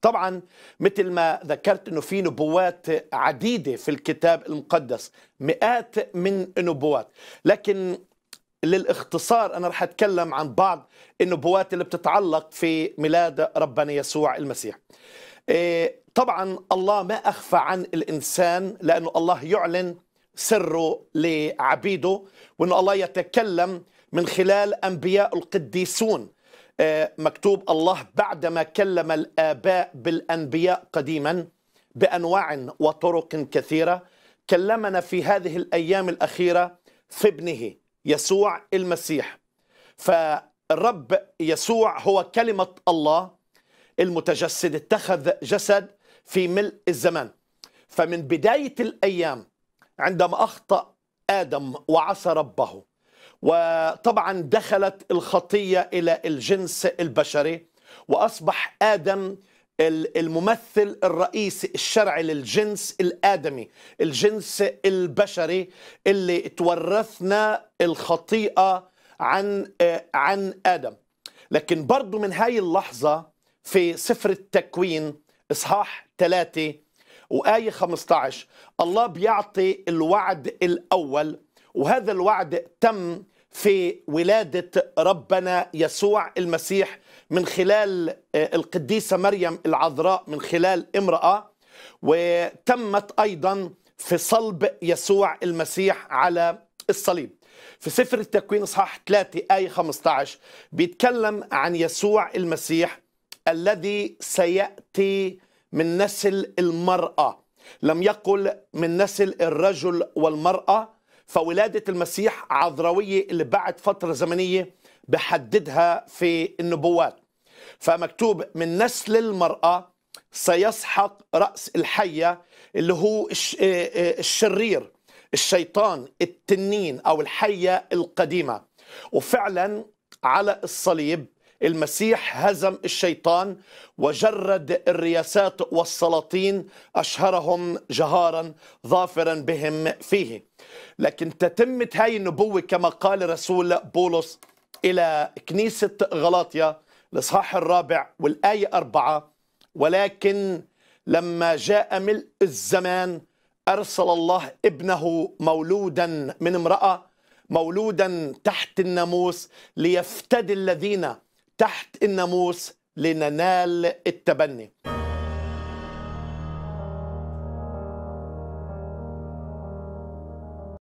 طبعا مثل ما ذكرت انه في نبوات عديده في الكتاب المقدس مئات من النبوات لكن للاختصار انا رح اتكلم عن بعض النبوات اللي بتتعلق في ميلاد ربنا يسوع المسيح إيه، طبعا الله ما اخفى عن الانسان لانه الله يعلن سره لعبيده وانه الله يتكلم من خلال انبياء القديسون مكتوب الله بعدما كلم الآباء بالأنبياء قديما بأنواع وطرق كثيرة كلمنا في هذه الأيام الأخيرة في ابنه يسوع المسيح فالرب يسوع هو كلمة الله المتجسد اتخذ جسد في ملء الزمان فمن بداية الأيام عندما أخطأ آدم وعصى ربه وطبعا دخلت الخطية إلى الجنس البشري وأصبح آدم الممثل الرئيسي الشرعي للجنس الآدمي الجنس البشري اللي تورثنا الخطيئة عن, عن آدم لكن برضو من هاي اللحظة في سفر التكوين إصحاح 3 وآية 15 الله بيعطي الوعد الأول وهذا الوعد تم في ولاده ربنا يسوع المسيح من خلال آه، القديسه مريم العذراء من خلال امراه وتمت ايضا في صلب يسوع المسيح على الصليب في سفر التكوين اصحاح 3 ايه 15 بيتكلم عن يسوع المسيح الذي سياتي من نسل المراه لم يقل من نسل الرجل والمراه فولادة المسيح عذراوية اللي بعد فترة زمنية بحددها في النبوات فمكتوب من نسل المرأة سيسحق رأس الحية اللي هو آه، آه، الشرير الشيطان التنين أو الحية القديمة وفعلا على الصليب المسيح هزم الشيطان وجرد الرياسات والسلاطين أشهرهم جهارا ظافرا بهم فيه لكن تتمة هاي النبوة كما قال رسول بولس إلى كنيسة غلاطيا الإصحاح الرابع والآية أربعة ولكن لما جاء ملء الزمان أرسل الله ابنه مولودا من امرأة مولودا تحت الناموس ليفتدي الذين تحت الناموس لننال التبني